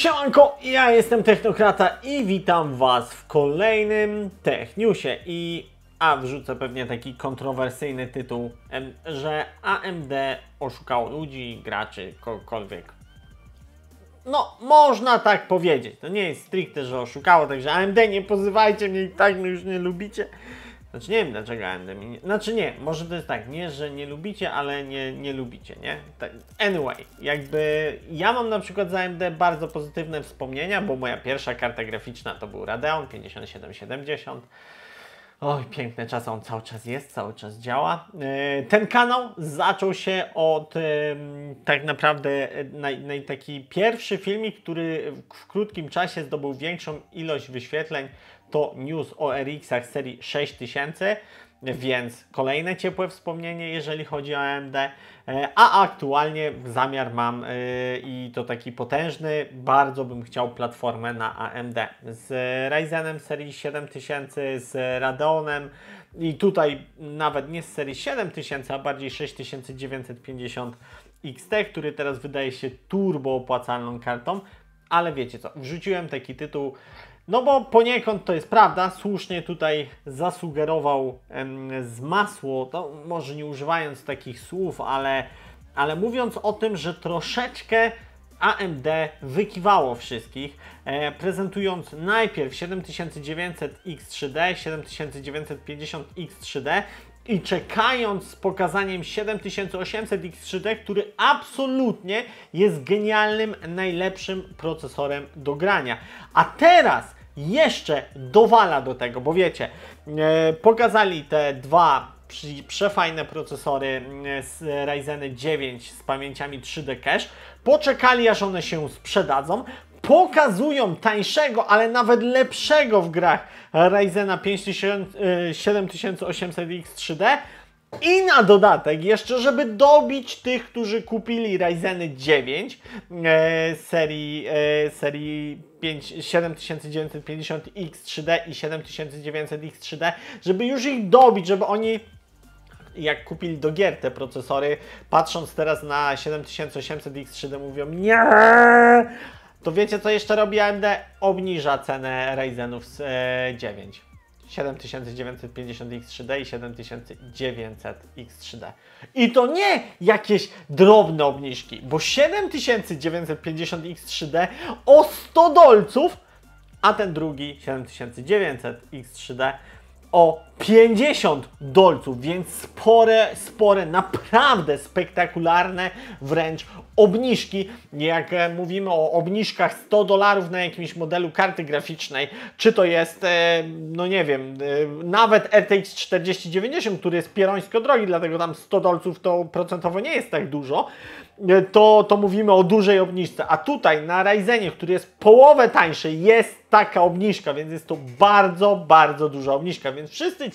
Siemanko, ja jestem Technokrata i witam Was w kolejnym Tech Newsie i a wrzucę pewnie taki kontrowersyjny tytuł, że AMD oszukało ludzi, graczy, kogokolwiek. No, można tak powiedzieć. To nie jest stricte, że oszukało, także AMD nie pozywajcie mnie, tak mnie już nie lubicie. Znaczy nie wiem dlaczego AMD nie... Znaczy nie, może to jest tak, nie, że nie lubicie, ale nie, nie lubicie, nie? Tak, anyway, jakby ja mam na przykład za AMD bardzo pozytywne wspomnienia, bo moja pierwsza karta graficzna to był Radeon 5770. Oj, piękne czasy, on cały czas jest, cały czas działa. Yy, ten kanał zaczął się od tak naprawdę naj, naj, taki pierwszy filmik, który w krótkim czasie zdobył większą ilość wyświetleń to news o RX-ach serii 6000, więc kolejne ciepłe wspomnienie, jeżeli chodzi o AMD. E, a aktualnie zamiar mam e, i to taki potężny, bardzo bym chciał platformę na AMD z Ryzenem serii 7000, z Radeonem i tutaj nawet nie z serii 7000, a bardziej 6950 XT, który teraz wydaje się turbo opłacalną kartą, ale wiecie co, wrzuciłem taki tytuł no bo poniekąd to jest prawda, słusznie tutaj zasugerował em, z masło, to może nie używając takich słów, ale, ale mówiąc o tym, że troszeczkę AMD wykiwało wszystkich, e, prezentując najpierw 7900X3D, 7950X3D i czekając z pokazaniem 7800X3D, który absolutnie jest genialnym, najlepszym procesorem do grania. A teraz jeszcze dowala do tego, bo wiecie, e, pokazali te dwa przefajne procesory e, z Ryzeny 9 z pamięciami 3D Cache, poczekali aż one się sprzedadzą, pokazują tańszego, ale nawet lepszego w grach Ryzena 7800X e, 3D, i na dodatek jeszcze, żeby dobić tych, którzy kupili Ryzeny 9 e, serii, e, serii 5, 7950X3D i 7900X3D, żeby już ich dobić, żeby oni jak kupili do gier te procesory, patrząc teraz na 7800X3D mówią nie, to wiecie co jeszcze robi AMD? Obniża cenę Ryzenów 9. 7950X3D i 7900X3D. I to nie jakieś drobne obniżki, bo 7950X3D o 100 dolców, a ten drugi 7900X3D o 50 dolców, więc spore, spore, naprawdę spektakularne wręcz obniżki. Jak e, mówimy o obniżkach 100 dolarów na jakimś modelu karty graficznej, czy to jest, e, no nie wiem, e, nawet RTX 4090, który jest pierońsko drogi, dlatego tam 100 dolców to procentowo nie jest tak dużo, to, to mówimy o dużej obniżce. A tutaj na Ryzenie, który jest połowę tańszy, jest taka obniżka, więc jest to bardzo, bardzo duża obniżka. Więc wszyscy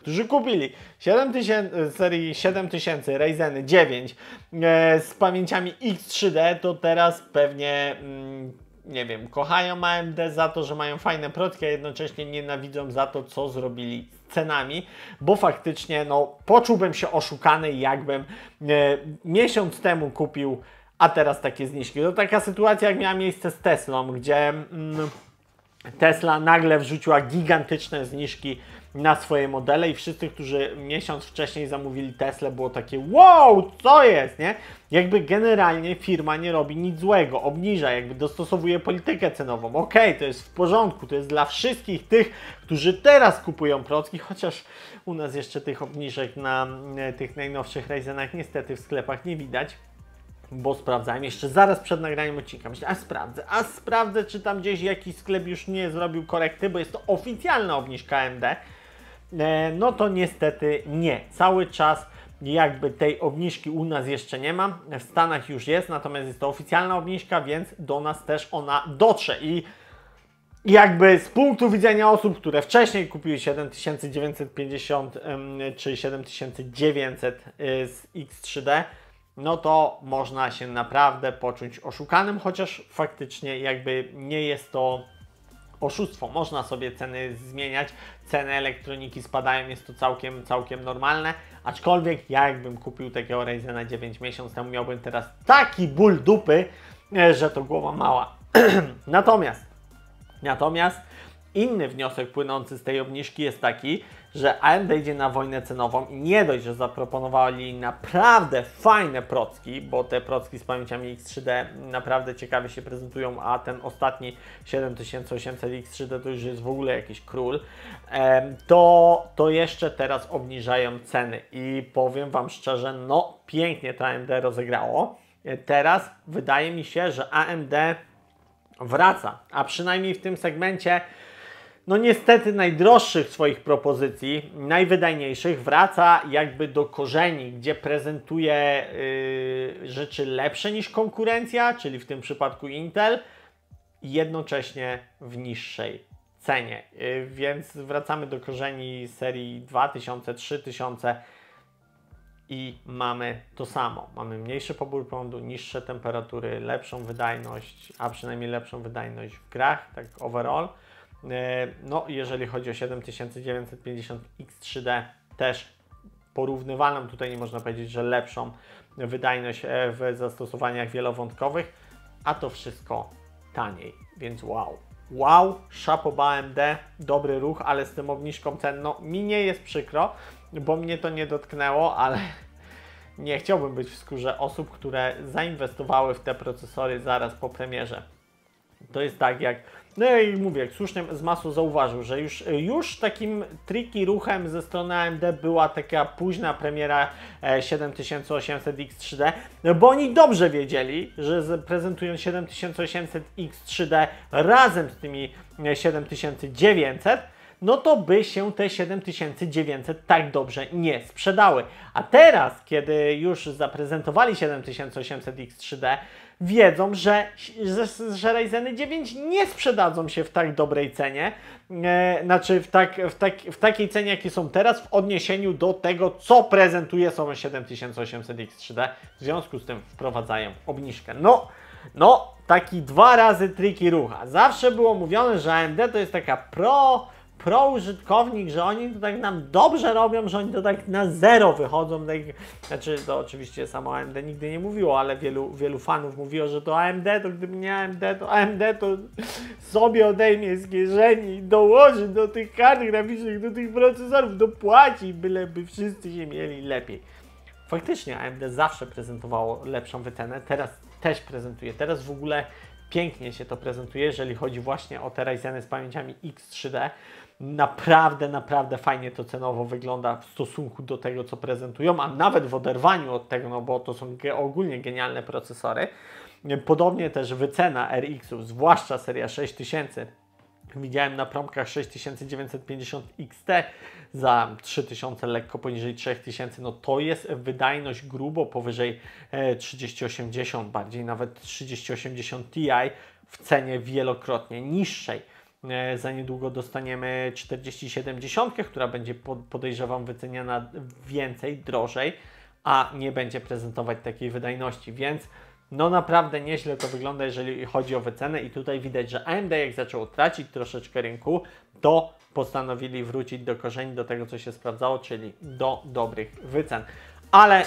którzy kupili 7000, e, serii 7000 Ryzen 9 e, z pamięciami X3D, to teraz pewnie... Mm, nie wiem, kochają AMD za to, że mają fajne protki, a jednocześnie nienawidzą za to, co zrobili z cenami, bo faktycznie no, poczułbym się oszukany, jakbym e, miesiąc temu kupił, a teraz takie zniżki. To taka sytuacja, jak miała miejsce z Teslą, gdzie... Mm, Tesla nagle wrzuciła gigantyczne zniżki na swoje modele i wszyscy, którzy miesiąc wcześniej zamówili Tesla, było takie wow, co jest, nie? Jakby generalnie firma nie robi nic złego, obniża, jakby dostosowuje politykę cenową. Okej, okay, to jest w porządku, to jest dla wszystkich tych, którzy teraz kupują procki, chociaż u nas jeszcze tych obniżek na e, tych najnowszych Ryzenach niestety w sklepach nie widać bo sprawdzałem jeszcze zaraz przed nagraniem odcinka. Myślę, a sprawdzę, a sprawdzę, czy tam gdzieś jakiś sklep już nie zrobił korekty, bo jest to oficjalna obniżka AMD. E, no to niestety nie. Cały czas jakby tej obniżki u nas jeszcze nie ma. W Stanach już jest, natomiast jest to oficjalna obniżka, więc do nas też ona dotrze. I jakby z punktu widzenia osób, które wcześniej kupiły 7950 czy 7900 y, z X3D, no to można się naprawdę poczuć oszukanym, chociaż faktycznie jakby nie jest to oszustwo. Można sobie ceny zmieniać, ceny elektroniki spadają, jest to całkiem, całkiem normalne, aczkolwiek ja jakbym kupił takiego Ryzena 9 miesiąc temu, miałbym teraz taki ból dupy, e, że to głowa mała. natomiast, natomiast inny wniosek płynący z tej obniżki jest taki, że AMD idzie na wojnę cenową i nie dość, że zaproponowali naprawdę fajne procki, bo te procki z pamięciami X3D naprawdę ciekawie się prezentują, a ten ostatni 7800 X3D to już jest w ogóle jakiś król, to, to jeszcze teraz obniżają ceny i powiem Wam szczerze, no pięknie to AMD rozegrało. E, teraz wydaje mi się, że AMD wraca, a przynajmniej w tym segmencie no niestety najdroższych swoich propozycji, najwydajniejszych, wraca jakby do korzeni, gdzie prezentuje yy, rzeczy lepsze niż konkurencja, czyli w tym przypadku Intel, jednocześnie w niższej cenie. Yy, więc wracamy do korzeni serii 2000, 3000 i mamy to samo. Mamy mniejszy pobór prądu, niższe temperatury, lepszą wydajność, a przynajmniej lepszą wydajność w grach, tak overall E, no, jeżeli chodzi o 7950X3D, też porównywalną, tutaj nie można powiedzieć, że lepszą wydajność e, w zastosowaniach wielowątkowych, a to wszystko taniej, więc wow. Wow, szapoba AMD, dobry ruch, ale z tym obniżką cen, no mi nie jest przykro, bo mnie to nie dotknęło, ale nie chciałbym być w skórze osób, które zainwestowały w te procesory zaraz po premierze. To jest tak jak no i mówię, słusznie z masu zauważył, że już, już takim triki ruchem ze strony AMD była taka późna premiera 7800X3D, e, no bo oni dobrze wiedzieli, że prezentując 7800X3D razem z tymi 7900, e, no to by się te 7900 tak dobrze nie sprzedały. A teraz, kiedy już zaprezentowali 7800X3D, wiedzą, że, że, że Ryzeny 9 nie sprzedadzą się w tak dobrej cenie, e, znaczy w, tak, w, tak, w takiej cenie, jakie są teraz, w odniesieniu do tego, co prezentuje Sony 7800 X3D. W związku z tym wprowadzają obniżkę. No, no, taki dwa razy triki rucha. Zawsze było mówione, że AMD to jest taka pro Pro użytkownik, że oni to tak nam dobrze robią, że oni to tak na zero wychodzą. Tak, znaczy, to oczywiście samo AMD nigdy nie mówiło, ale wielu, wielu fanów mówiło, że to AMD, to gdyby nie AMD, to AMD to sobie odejmie z kieszeni i dołoży do tych kart graficznych, do tych procesorów, dopłaci, by wszyscy się mieli lepiej. Faktycznie AMD zawsze prezentowało lepszą wycenę, teraz też prezentuje. Teraz w ogóle pięknie się to prezentuje, jeżeli chodzi właśnie o te Ryzeny z pamięciami X3D naprawdę, naprawdę fajnie to cenowo wygląda w stosunku do tego, co prezentują, a nawet w oderwaniu od tego, no bo to są ogólnie genialne procesory. Podobnie też wycena RX-ów, zwłaszcza seria 6000. Widziałem na promkach 6950 XT za 3000, lekko poniżej 3000. No to jest wydajność grubo powyżej 3080, e, bardziej nawet 3080 Ti w cenie wielokrotnie niższej. E, za niedługo dostaniemy 4070, która będzie podejrzewam wyceniana więcej, drożej, a nie będzie prezentować takiej wydajności, więc no naprawdę nieźle to wygląda, jeżeli chodzi o wycenę i tutaj widać, że AMD jak zaczął tracić troszeczkę rynku, to postanowili wrócić do korzeni, do tego co się sprawdzało, czyli do dobrych wycen. Ale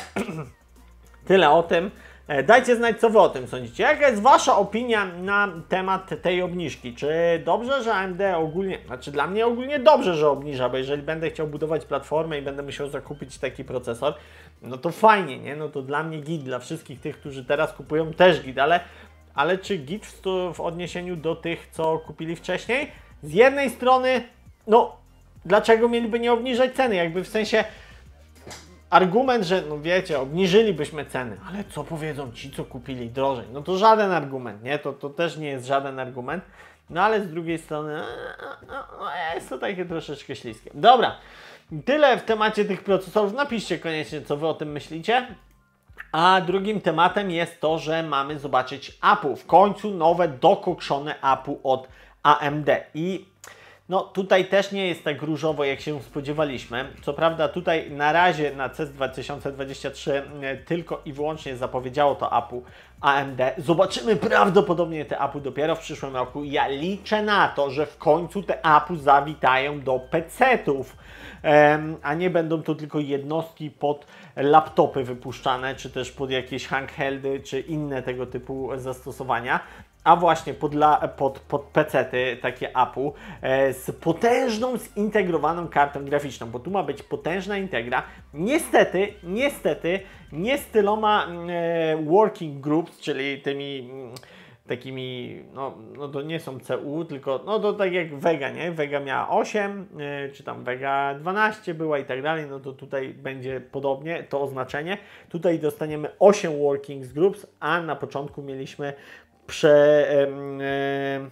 tyle o tym. E, dajcie znać, co Wy o tym sądzicie. Jaka jest Wasza opinia na temat tej obniżki? Czy dobrze, że AMD ogólnie, znaczy dla mnie ogólnie dobrze, że obniża, bo jeżeli będę chciał budować platformę i będę musiał zakupić taki procesor, no to fajnie, nie? No to dla mnie git, dla wszystkich tych, którzy teraz kupują też git, ale, ale czy git w, w odniesieniu do tych, co kupili wcześniej? Z jednej strony, no dlaczego mieliby nie obniżać ceny? Jakby w sensie argument, że no wiecie, obniżylibyśmy ceny, ale co powiedzą ci, co kupili drożej? No to żaden argument, nie? To, to też nie jest żaden argument. No ale z drugiej strony jest to takie troszeczkę śliskie. Dobra, tyle w temacie tych procesorów. Napiszcie koniecznie, co wy o tym myślicie. A drugim tematem jest to, że mamy zobaczyć Apple. W końcu nowe, dokokszone Apple od AMD. I no tutaj też nie jest tak różowo, jak się spodziewaliśmy. Co prawda tutaj na razie na CES 2023 e, tylko i wyłącznie zapowiedziało to Apple AMD. Zobaczymy prawdopodobnie te Apple dopiero w przyszłym roku. Ja liczę na to, że w końcu te Apple zawitają do PC-ów, a nie będą to tylko jednostki pod laptopy wypuszczane, czy też pod jakieś handheldy, czy inne tego typu zastosowania a właśnie pod, la, pod, pod PC-ty, takie Apple, z potężną zintegrowaną kartą graficzną, bo tu ma być potężna integra. Niestety, niestety, nie z tyloma mm, e, working groups, czyli tymi mm, takimi, no, no to nie są CU, tylko no to tak jak Vega, nie? Vega miała 8, e, czy tam Vega 12 była i tak dalej, no to tutaj będzie podobnie to oznaczenie. Tutaj dostaniemy 8 working groups, a na początku mieliśmy prze, e,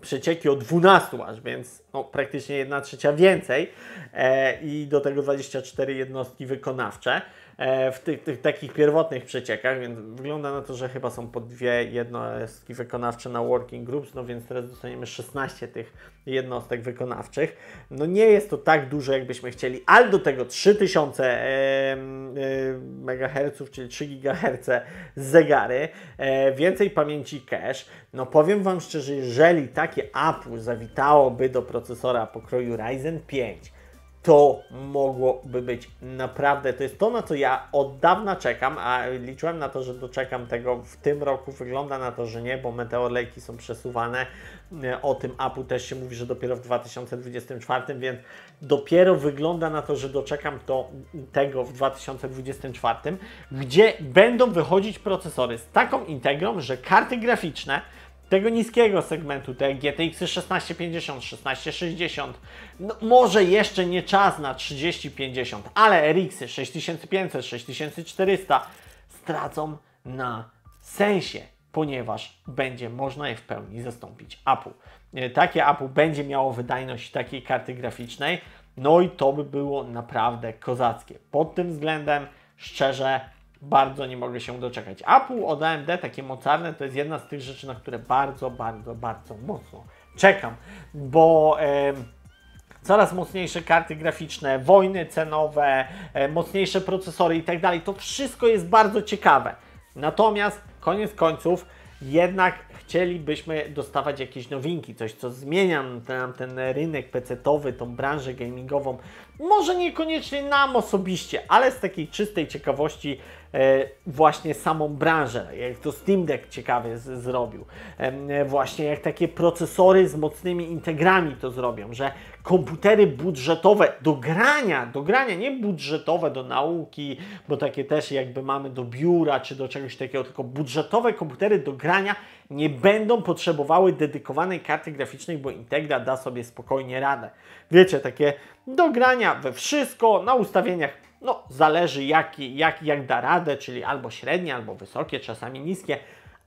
przecieki o 12 aż, więc no, praktycznie 1 trzecia więcej e, i do tego 24 jednostki wykonawcze. E, w tych, tych, takich pierwotnych przeciekach, więc wygląda na to, że chyba są po dwie jednostki wykonawcze na working groups, no więc teraz dostaniemy 16 tych jednostek wykonawczych. No nie jest to tak dużo, jakbyśmy chcieli, ale do tego 3000 MHz, czyli 3 GHz zegary, e, więcej pamięci cache. No powiem Wam szczerze, jeżeli takie Apple zawitałoby do procesora pokroju Ryzen 5, to mogłoby być naprawdę, to jest to, na co ja od dawna czekam, a liczyłem na to, że doczekam tego w tym roku. Wygląda na to, że nie, bo meteorlejki są przesuwane. E, o tym Apple też się mówi, że dopiero w 2024, więc dopiero wygląda na to, że doczekam to, tego w 2024, gdzie będą wychodzić procesory z taką integrą, że karty graficzne tego niskiego segmentu, te GTX 1650, 1660, no może jeszcze nie czas na 3050, ale RX 6500, 6400 stracą na sensie, ponieważ będzie można je w pełni zastąpić Apple. E, takie Apple będzie miało wydajność takiej karty graficznej, no i to by było naprawdę kozackie. Pod tym względem szczerze bardzo nie mogę się doczekać. Apple od AMD, takie mocarne, to jest jedna z tych rzeczy, na które bardzo, bardzo, bardzo mocno czekam, bo coraz mocniejsze karty graficzne, wojny cenowe, e, mocniejsze procesory i tak dalej, to wszystko jest bardzo ciekawe. Natomiast koniec końców jednak chcielibyśmy dostawać jakieś nowinki, coś co zmienia ten ten rynek pecetowy, tą branżę gamingową. Może niekoniecznie nam osobiście, ale z takiej czystej ciekawości E, właśnie samą branżę, jak to Steam Deck ciekawie z, zrobił, e, właśnie jak takie procesory z mocnymi integrami to zrobią, że komputery budżetowe do grania, do grania, nie budżetowe do nauki, bo takie też jakby mamy do biura czy do czegoś takiego, tylko budżetowe komputery do grania nie będą potrzebowały dedykowanej karty graficznej, bo Integra da sobie spokojnie radę. Wiecie, takie do grania we wszystko, na ustawieniach no, zależy jaki, jak, jak da radę, czyli albo średnie, albo wysokie, czasami niskie,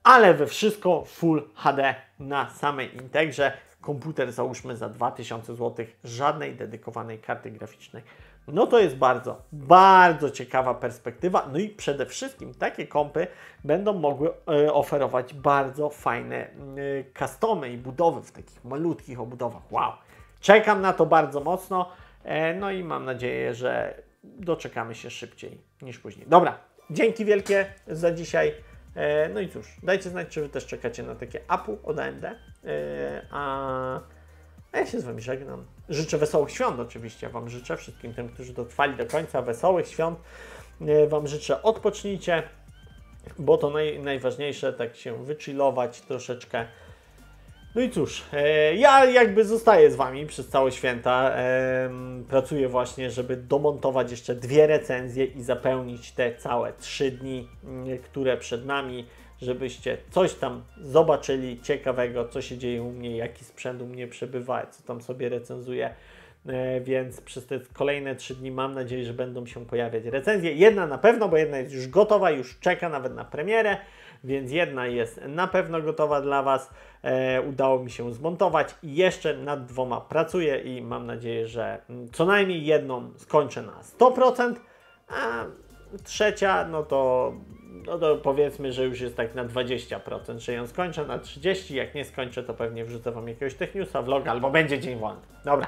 ale we wszystko Full HD na samej Integrze. Komputer załóżmy za 2000 zł, żadnej dedykowanej karty graficznej. No to jest bardzo, bardzo ciekawa perspektywa. No i przede wszystkim takie kompy będą mogły e, oferować bardzo fajne e, customy i budowy w takich malutkich obudowach. Wow! Czekam na to bardzo mocno. E, no i mam nadzieję, że doczekamy się szybciej niż później. Dobra, dzięki wielkie za dzisiaj. E, no i cóż, dajcie znać, czy Wy też czekacie na takie apu od AMD. E, a, ja się z Wami żegnam. Życzę wesołych świąt oczywiście Wam życzę, wszystkim tym, którzy dotrwali do końca, wesołych świąt. E, wam życzę odpocznijcie, bo to naj, najważniejsze, tak się wychillować troszeczkę no i cóż, e, ja jakby zostaję z Wami przez całe święta. E, pracuję właśnie, żeby domontować jeszcze dwie recenzje i zapełnić te całe trzy dni, mm, które przed nami, żebyście coś tam zobaczyli ciekawego, co się dzieje u mnie, jaki sprzęt u mnie przebywa, co tam sobie recenzuję. E, więc przez te kolejne trzy dni mam nadzieję, że będą się pojawiać recenzje. Jedna na pewno, bo jedna jest już gotowa, już czeka nawet na premierę, więc jedna jest na pewno gotowa dla Was. E, udało mi się zmontować i jeszcze nad dwoma pracuję i mam nadzieję, że co najmniej jedną skończę na 100%, a trzecia, no to, no to powiedzmy, że już jest tak na 20%, że ją skończę na 30%, jak nie skończę, to pewnie wrzucę Wam jakiegoś techniusa, vloga, albo będzie dzień wolny. Dobra.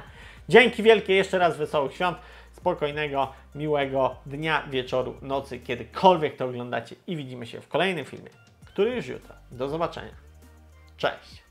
Dzięki wielkie, jeszcze raz wesołych świąt, spokojnego, miłego dnia, wieczoru, nocy, kiedykolwiek to oglądacie i widzimy się w kolejnym filmie, który już jutro. Do zobaczenia. Cześć!